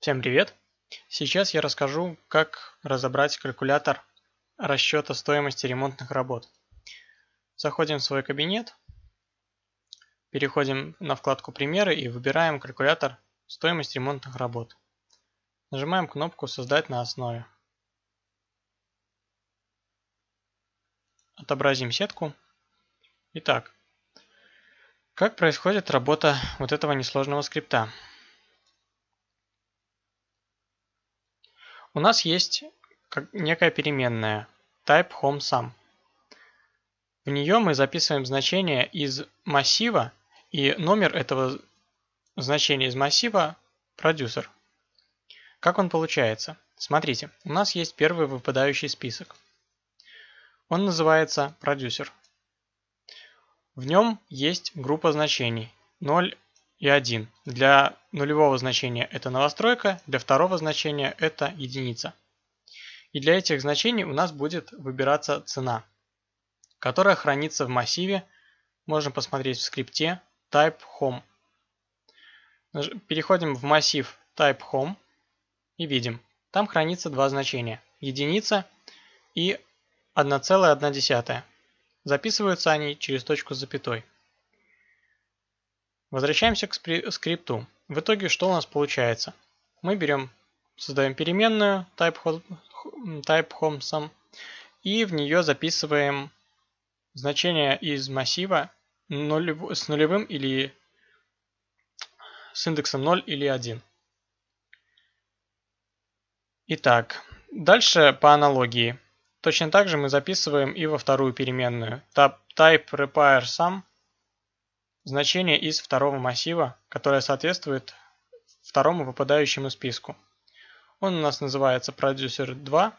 Всем привет! Сейчас я расскажу, как разобрать калькулятор расчета стоимости ремонтных работ. Заходим в свой кабинет, переходим на вкладку «Примеры» и выбираем калькулятор «Стоимость ремонтных работ». Нажимаем кнопку «Создать на основе». Отобразим сетку. Итак, как происходит работа вот этого несложного скрипта? У нас есть некая переменная type HomeSum. В нее мы записываем значение из массива, и номер этого значения из массива – продюсер. Как он получается? Смотрите, у нас есть первый выпадающий список. Он называется продюсер. В нем есть группа значений 0, и 1. Для нулевого значения это новостройка, для второго значения это единица. И для этих значений у нас будет выбираться цена, которая хранится в массиве. Можно посмотреть в скрипте type home. Переходим в массив type home и видим, там хранится два значения. Единица и 1,1. Записываются они через точку с запятой. Возвращаемся к скрипту. В итоге что у нас получается? Мы берем, создаем переменную type, type и в нее записываем значение из массива с нулевым или с индексом 0 или 1. Итак, дальше по аналогии. Точно так же мы записываем и во вторую переменную. Type repair sum значение из второго массива, которое соответствует второму выпадающему списку. Он у нас называется producer 2.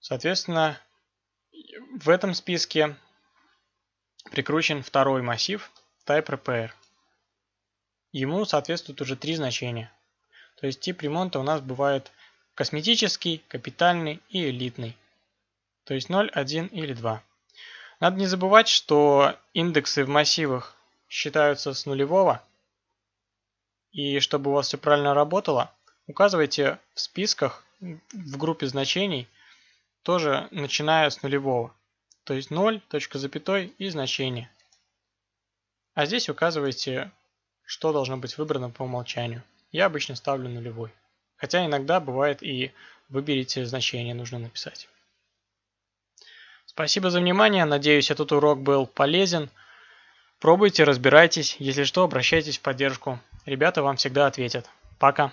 Соответственно, в этом списке прикручен второй массив typeRepair. Ему соответствуют уже три значения. То есть тип ремонта у нас бывает косметический, капитальный и элитный. То есть 0, 1 или 2. Надо не забывать, что индексы в массивах считаются с нулевого. И чтобы у вас все правильно работало, указывайте в списках, в группе значений, тоже начиная с нулевого. То есть 0, точка запятой и значение. А здесь указывайте, что должно быть выбрано по умолчанию. Я обычно ставлю нулевой. Хотя иногда бывает и выберите значение нужно написать. Спасибо за внимание. Надеюсь, этот урок был полезен. Пробуйте, разбирайтесь. Если что, обращайтесь в поддержку. Ребята вам всегда ответят. Пока.